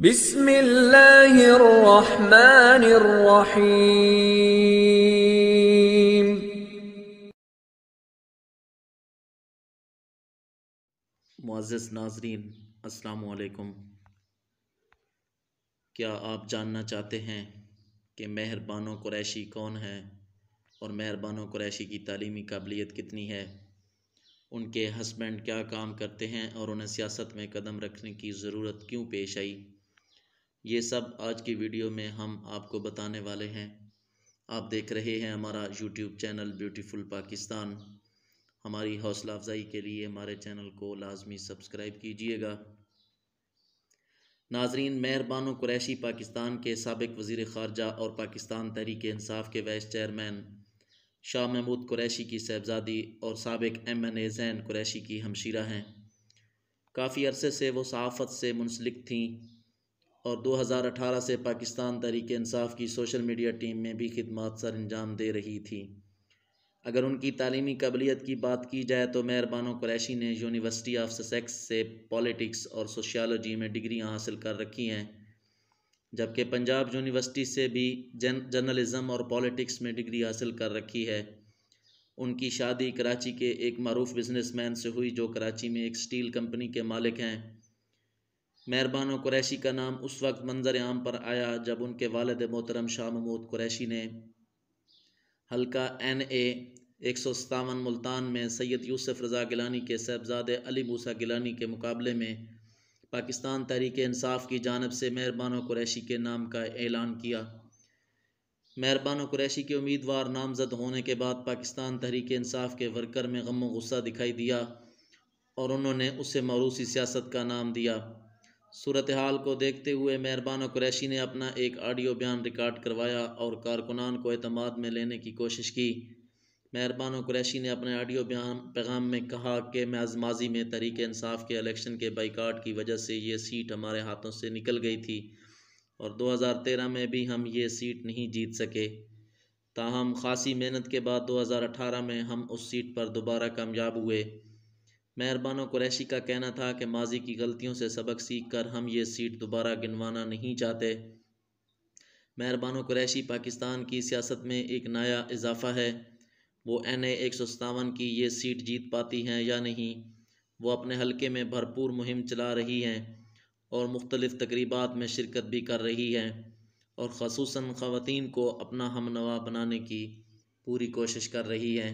बिस्मिल्लाहिर्रहमानिर्रहीम नाजरीन अस्सलाम क्या आप जानना चाहते हैं कि मेहरबानों कुरैशी कौन है और मेहरबानों कुरैशी की तालीमी काबिलियत कितनी है उनके हस्बैंड क्या काम करते हैं और उन्हें सियासत में कदम रखने की ज़रूरत क्यों पेश आई ये सब आज की वीडियो में हम आपको बताने वाले हैं आप देख रहे हैं हमारा यूट्यूब चैनल ब्यूटीफुल पाकिस्तान हमारी हौसला अफजाई के लिए हमारे चैनल को लाजमी सब्सक्राइब कीजिएगा नाजरीन मेहरबानो कुरैशी पाकिस्तान के सबक वज़ी ख़ारजा और पाकिस्तान तहरीक इंसाफ के वाइस चेयरमैन शाह महमूद क्रैशी की साहबजादी और सबक M N A Zain Qureshi की हमशीरा हैं काफ़ी अरसे से वो सहाफ़त से मुंसलिक थीं और 2018 से पाकिस्तान तहरीक इंसाफ की सोशल मीडिया टीम में भी खदमात सर अंजाम दे रही थी अगर उनकी तालीमी कबलीत की बात की जाए तो मेहरबानो क्रैशी ने यूनिवर्सिटी ऑफ ससेक्स से पॉलिटिक्स और सोशियालॉजी में डिग्रियाँ हासिल कर रखी हैं जबकि पंजाब यूनिवर्सिटी से भी जन जर्नलिज़म और पॉलिटिक्स में डिग्री हासिल कर रखी है उनकी शादी कराची के एक मरूफ बिजनेसमैन से हुई जो कराची में एक स्टील कंपनी के मालिक हैं मेहरबान कुरैशी का नाम उस वक्त मंजर आम पर आया जब उनके वालद मोहतरम शाह महमूद कुरैशी ने हल्का एन ए एक सौ सतावन मुल्तान में सैयद यूसुफ रज़ा गिलानी के साहबजादे अली मूसा गिलानी के मुकाबले में पाकिस्तान तहरीक इंसाफ की जानब से मेहरबान कुरैशी के नाम का ऐलान किया मेहरबान कुरैशी के उम्मीदवार नामजद होने के बाद पाकिस्तान तहरीक इंसाफ के वर्कर में गम गुस्सा दिखाई दिया और उन्होंने उसे मरूसी सियासत का नाम दिया सूरत हाल को देखते हुए मेहरबान कुरैशी ने अपना एक ऑडियो बयान रिकॉर्ड करवाया और कारकुनान को अतमाद में लेने की कोशिश की मेहरबान कुरैशी ने अपने ऑडियो बयान पैगाम में कहा कि माजी में तरीक इंसाफ के इलेक्शन के बाइकाट की वजह से ये सीट हमारे हाथों से निकल गई थी और 2013 में भी हम ये सीट नहीं जीत सके ताहम खासी मेहनत के बाद 2018 में हम उस सीट पर दोबारा कामयाब हुए मेहरबानो कुरैशी का कहना था कि माजी की गलतियों से सबक सीख कर हम ये सीट दोबारा गिनवाना नहीं चाहते मेहरबान कुरैशी पाकिस्तान की सियासत में एक नया इजाफा है वो एन ए एक सौ सतावन की ये सीट जीत पाती हैं या नहीं वो अपने हलके में भरपूर मुहिम चला रही हैं और मुख्तलिफ़ तकरीबा में शिरकत भी कर रही हैं और खसूस ख़वान को अपना हमनवा बनाने की पूरी कोशिश कर रही हैं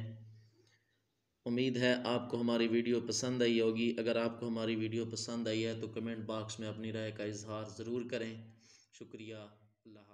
उम्मीद है आपको हमारी वीडियो पसंद आई होगी अगर आपको हमारी वीडियो पसंद आई है तो कमेंट बॉक्स में अपनी राय का इजहार ज़रूर करें शुक्रिया अल्लाह